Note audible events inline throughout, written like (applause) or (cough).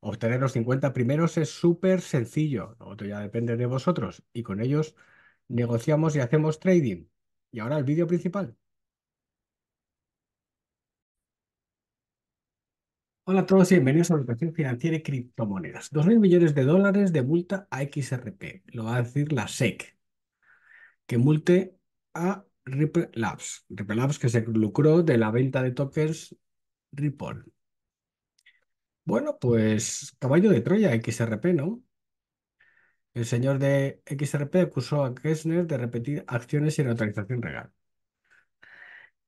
Obtener los 50 primeros es súper sencillo, lo otro ya depende de vosotros y con ellos negociamos y hacemos trading. Y ahora el vídeo principal. Hola a todos y bienvenidos a la educación financiera y criptomonedas. 2.000 millones de dólares de multa a XRP, lo va a decir la SEC, que multe a Ripple Labs. Ripple Labs que se lucró de la venta de tokens Ripple. Bueno, pues Caballo de Troya, XRP, ¿no? El señor de XRP acusó a Kessner de repetir acciones sin autorización legal.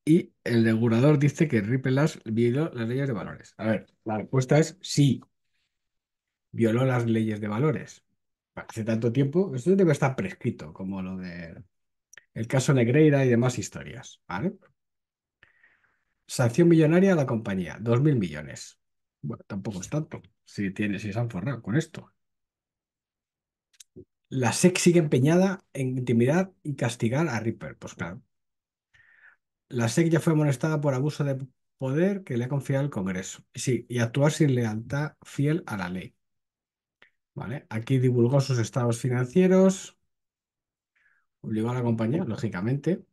Y el regulador dice que Ripple las violó las leyes de valores. A ver, la respuesta es sí, violó las leyes de valores. Hace tanto tiempo, esto debe estar prescrito, como lo del el caso Negreira y demás historias, ¿vale? Sanción millonaria a la compañía, 2.000 millones. Bueno, tampoco es tanto, si, tiene, si se han forrado con esto. La SEC sigue empeñada en intimidar y castigar a Ripper, pues claro. La SEC ya fue amonestada por abuso de poder que le ha confiado el Congreso. Sí, y actuar sin lealtad fiel a la ley. ¿Vale? Aquí divulgó sus estados financieros, obligó a la compañía, lógicamente.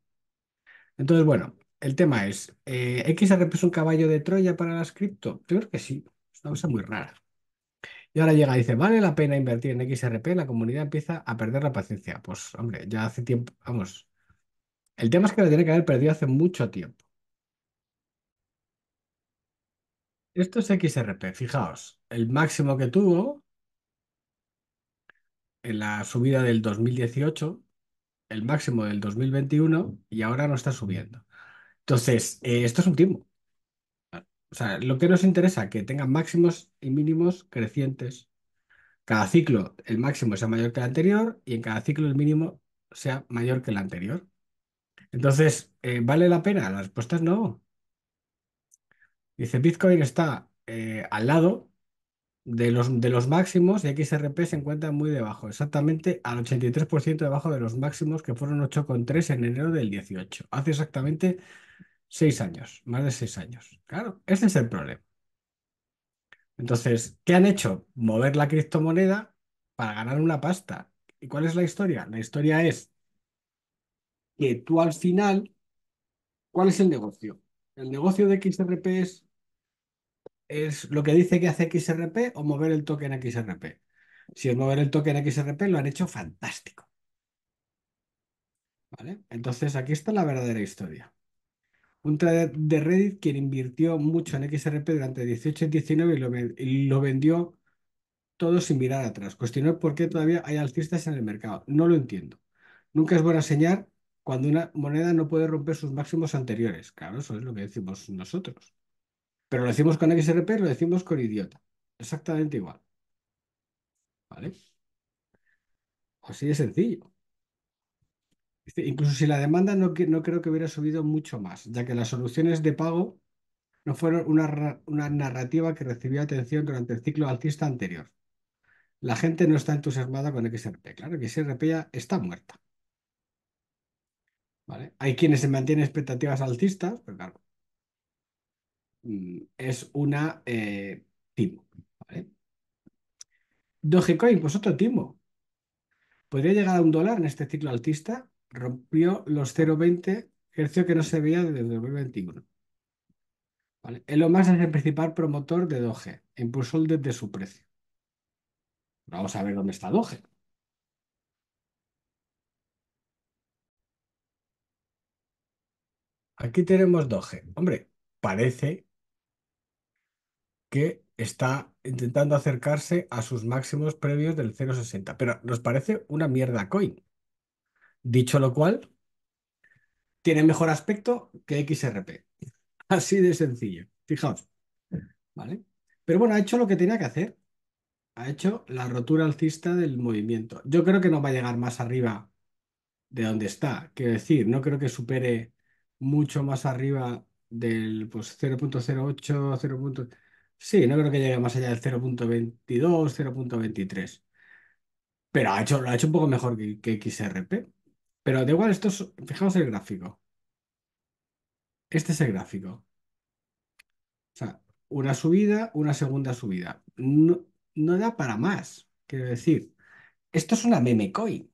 Entonces, bueno, el tema es, eh, ¿XRP es un caballo de Troya para las cripto? Yo creo que sí, es una cosa muy rara. Y ahora llega y dice, ¿vale la pena invertir en XRP? La comunidad empieza a perder la paciencia. Pues hombre, ya hace tiempo, vamos. El tema es que lo tiene que haber perdido hace mucho tiempo. Esto es XRP, fijaos, el máximo que tuvo en la subida del 2018, el máximo del 2021 y ahora no está subiendo. Entonces, eh, esto es un timo. O sea, lo que nos interesa, que tengan máximos y mínimos crecientes. Cada ciclo el máximo sea mayor que el anterior y en cada ciclo el mínimo sea mayor que el anterior. Entonces, eh, ¿vale la pena? La respuesta es no. Dice, Bitcoin está eh, al lado de los, de los máximos y XRP se encuentra muy debajo, exactamente al 83% debajo de los máximos que fueron 8,3 en enero del 18. Hace exactamente Seis años, más de seis años. Claro, ese es el problema. Entonces, ¿qué han hecho? Mover la criptomoneda para ganar una pasta. ¿Y cuál es la historia? La historia es que tú al final, ¿cuál es el negocio? El negocio de XRP es, es lo que dice que hace XRP o mover el token XRP. Si es mover el token XRP, lo han hecho fantástico. ¿Vale? Entonces, aquí está la verdadera historia un trader de Reddit quien invirtió mucho en XRP durante 18 y 19 y lo, vendió todo sin mirar atrás. Cuestionó por qué todavía hay alcistas en el mercado. No lo entiendo. Nunca es buena señal cuando una moneda no puede romper sus máximos anteriores. Claro, eso es lo que decimos nosotros. Pero lo decimos con XRP, lo decimos con idiota. Exactamente igual. ¿Vale? Así de sencillo. Este, incluso si la demanda no, no creo que hubiera subido mucho más, ya que las soluciones de pago no fueron una, narrativa que recibió atención durante el ciclo alcista anterior. La gente no está entusiasmada con XRP. Claro que XRP ya está muerta. ¿Vale? Hay quienes se mantienen expectativas altistas, pero claro, mm, es una eh, timo. Dogecoin, pues otro timo. ¿Podría llegar a un dólar en este ciclo altista? rompió los 0,20 Hz que no se veía desde 2021. ¿Vale? Elon es el principal promotor de Doge, impulsó desde su precio. Vamos a ver dónde está Doge. Aquí tenemos Doge. Hombre, parece que está intentando acercarse a sus máximos previos del 0,60, pero nos parece una mierda coin. Dicho lo cual, tiene mejor aspecto que XRP. (laughs) Así de sencillo. Fijaos. ¿Vale? Pero bueno, ha hecho lo que tenía que hacer. Ha hecho la rotura alcista del movimiento. Yo creo que no va a llegar más arriba de donde está. Quiero decir, no creo que supere mucho más arriba del pues, 0.08, 0. Sí, no creo que llegue más allá del 0.22, 0.23. Pero ha hecho, lo ha hecho un poco mejor que, que XRP. Pero de igual, estos, fijaos el gráfico. Este es el gráfico. O sea, una subida, una segunda subida. No, da para más, quiero decir. Esto es una meme coin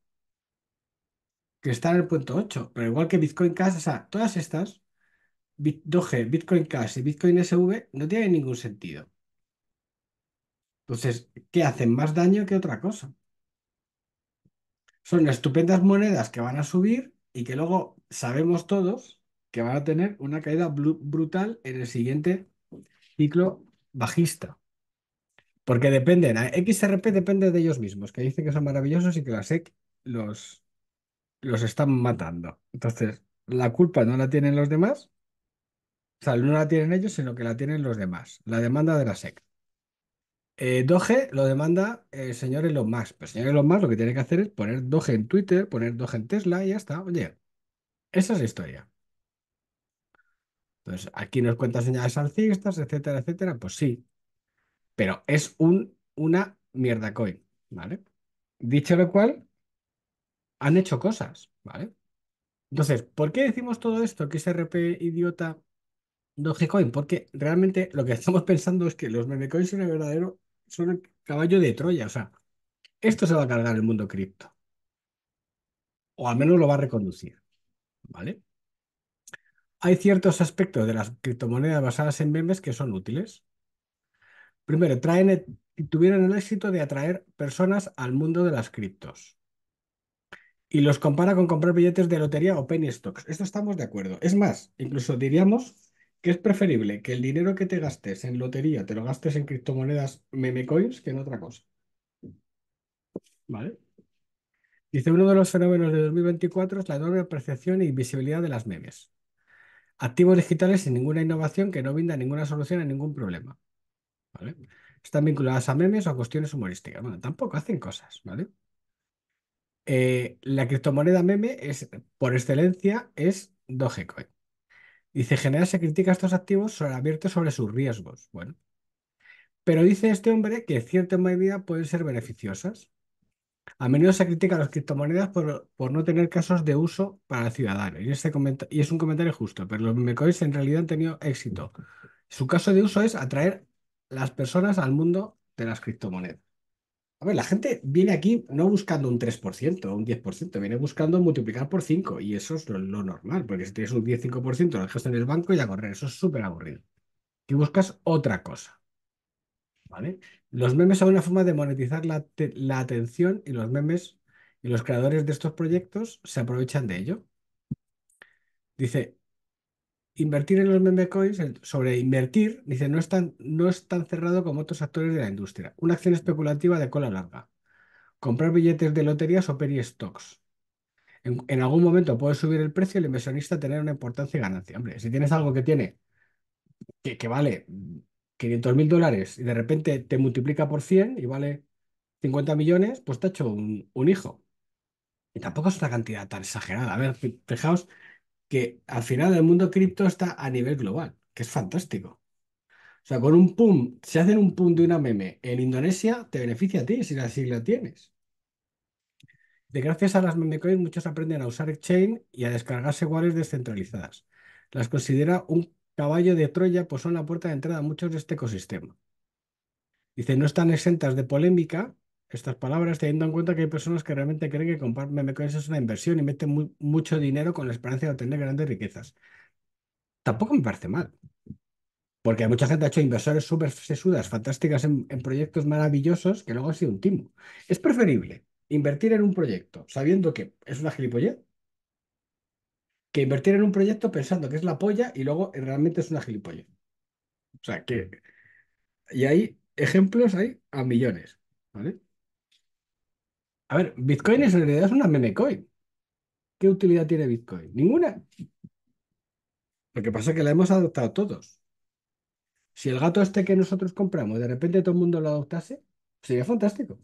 que está en el punto 8, pero igual que Bitcoin Cash, o sea, todas estas, 2G, Bitcoin Cash y Bitcoin SV, no tienen ningún sentido. Entonces, ¿qué hacen? Más daño que otra cosa. Son estupendas monedas que van a subir y que luego sabemos todos que van a tener una caída brutal en el siguiente ciclo bajista. Porque dependen, XRP depende de ellos mismos, que dicen que son maravillosos y que la SEC los, los están matando. Entonces, la culpa no la tienen los demás, o sea, no la tienen ellos, sino que la tienen los demás, la demanda de la SEC. Eh, Doge lo demanda el señor Elon Musk. Pero el señor Elon Musk lo que tiene que hacer es poner Doge en Twitter, poner Doge en Tesla y ya está. Oye, esa es la historia. Entonces, aquí nos cuenta señales alcistas, etcétera, etcétera. Pues sí. Pero es un, una mierda coin, ¿vale? Dicho lo cual, han hecho cosas, ¿vale? Entonces, ¿por qué decimos todo esto? Que es RP idiota Dogecoin, porque realmente lo que estamos (laughs) pensando es que los memecoins son el verdadero son el caballo de Troya. O sea, esto se va a cargar el mundo cripto. O al menos lo va a reconducir. ¿Vale? Hay ciertos aspectos de las criptomonedas basadas en memes que son útiles. Primero, traen, e-, tuvieron el éxito de atraer personas al mundo de las criptos. Y los compara con comprar billetes de lotería o penny stocks. Esto estamos de acuerdo. Es más, incluso diríamos es preferible? ¿Que el dinero que te gastes en lotería te lo gastes en criptomonedas meme coins que en otra cosa? ¿Vale? Dice, uno de los fenómenos de 2024 es la enorme apreciación e invisibilidad de las memes. Activos digitales sin ninguna innovación que no brinda ninguna solución a ningún problema. ¿Vale? Están vinculadas a memes o a cuestiones humorísticas. Bueno, tampoco hacen cosas, ¿vale? Eh, la criptomoneda meme es, por excelencia, es Dogecoin. Dice, general se critica a estos activos sobre abiertos sobre sus riesgos. Bueno, pero dice este hombre que cierta medida pueden ser beneficiosas. A menudo se critica a las criptomonedas por, por no tener casos de uso para el ciudadano. Y, este y es un comentario justo, pero los memecoins en realidad han tenido éxito. Su caso de uso es atraer las personas al mundo de las criptomonedas. A ver, la gente viene aquí no buscando un 3% o un 10%, viene buscando multiplicar por 5 y eso es lo, normal, porque si tienes un 10-5% lo dejas en el banco y a correr, eso es súper aburrido. Y buscas otra cosa. ¿Vale? Los memes son una forma de monetizar la, la atención y los memes y los creadores de estos proyectos se aprovechan de ello. Dice, invertir en los memecoins, sobre invertir, dice, no es, tan, no es tan cerrado como otros actores de la industria. Una acción mm. especulativa de cola larga. Comprar billetes de loterías o peri stocks. En, algún momento puede subir el precio y el inversionista tener una importancia y ganancia. Hombre, si tienes algo que tiene, que, vale 500 mil dólares y de repente te multiplica por 100 y vale 50 millones, pues te ha hecho un hijo. Y tampoco es una cantidad tan exagerada. A ver, fijaos que al final el mundo cripto está a nivel global, que es fantástico. O sea, con un pum, si hacen un pum de una meme en Indonesia, te beneficia a ti si la, sigla tienes. De gracias a las memecoins, muchos aprenden a usar exchange y a descargarse wallets descentralizadas. Las considera un caballo de Troya, pues son la puerta de entrada a muchos de este ecosistema. Dice, no están exentas de polémica, estas palabras, teniendo en cuenta que hay personas que realmente creen que comprar memecoins es una inversión y meten mucho dinero con la esperanza de obtener grandes riquezas. Tampoco me parece mal, porque hay mucha gente ha hecho inversores súper sesudas, fantásticas en, proyectos maravillosos que luego ha sido un timo. Es preferible invertir en un proyecto sabiendo que es una gilipollez que invertir en un proyecto pensando que es la polla y luego realmente es una gilipollez. O sea que. Y hay ejemplos, hay a millones. ¿Vale? A ver, Bitcoin en realidad es una coin. ¿Qué utilidad tiene Bitcoin? Ninguna. Lo que pasa es que la hemos adoptado todos. Si el gato este que nosotros compramos, de repente todo el mundo lo adoptase, sería fantástico.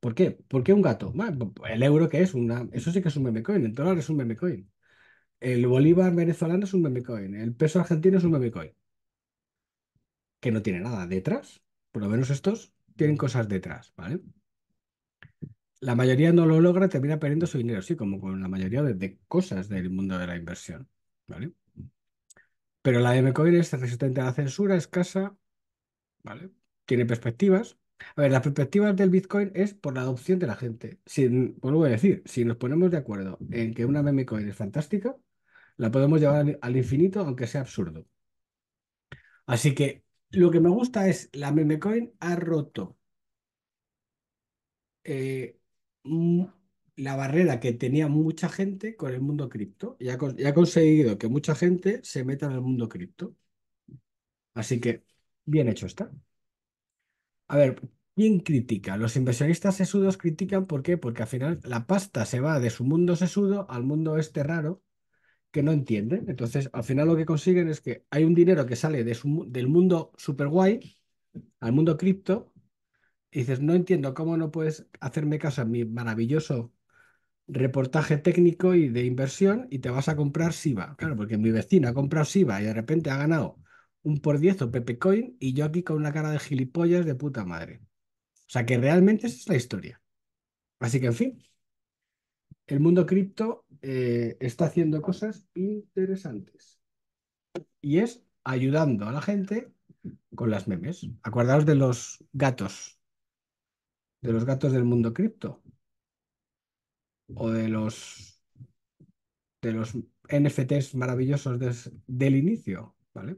¿Por qué? ¿Por qué un gato? El euro que es una. Eso sí que es un memecoin. El dólar es un memecoin. El bolívar venezolano es un coin. El peso argentino es un coin. Que no tiene nada detrás. Por lo menos estos tienen cosas detrás, ¿vale? La mayoría no lo logra, termina perdiendo su dinero, sí, como con la mayoría de, cosas del mundo de la inversión, ¿vale? Pero la Mcoin es resistente a la censura, escasa, ¿vale? Tiene perspectivas. A ver, las perspectivas del Bitcoin es por la adopción de la gente. Si, vuelvo a decir, si nos ponemos de acuerdo en que una Memecoin es fantástica, la podemos llevar al infinito, aunque sea absurdo. Así que lo que me gusta es la memecoin ha roto eh, mm, la barrera que tenía mucha gente con el mundo cripto y ha, ha conseguido que mucha gente se meta en el mundo cripto. Así que bien hecho está. A ver, ¿quién critica? Los inversionistas sesudos critican, ¿por qué? Porque al final la pasta se va de su mundo sesudo al mundo este raro que no entienden. Entonces, al final lo que consiguen es que hay un dinero que sale del mundo super guay al mundo cripto y dices, no entiendo cómo no puedes hacerme caso a mi maravilloso reportaje técnico y de inversión y te vas a comprar SIBA. Claro, porque mi vecino ha comprado SIBA y de repente ha ganado un por diez o Pepe Coin y yo aquí con una cara de gilipollas de puta madre. O sea que realmente esa es la historia. Así que, en fin, el mundo cripto eh, está haciendo cosas interesantes. Y es ayudando a la gente con las memes. Acordaos de los gatos, de los gatos del mundo cripto. O de los de los NFTs maravillosos del inicio, ¿vale?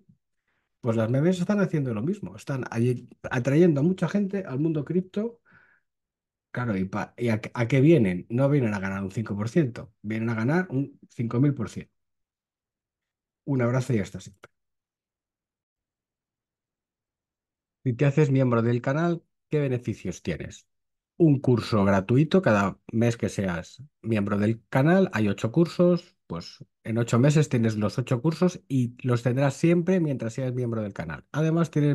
Pues las memes están haciendo lo mismo, están atrayendo a mucha gente al mundo cripto Claro, ¿y, a, qué vienen? No vienen a ganar un 5%, vienen a ganar un 5.000%. Un abrazo y hasta siempre. Si te haces miembro del canal, ¿qué beneficios tienes? Un curso gratuito cada mes que seas miembro del canal. Hay ocho cursos, pues en ocho meses tienes los ocho cursos y los tendrás siempre mientras seas miembro del canal. Además, tienes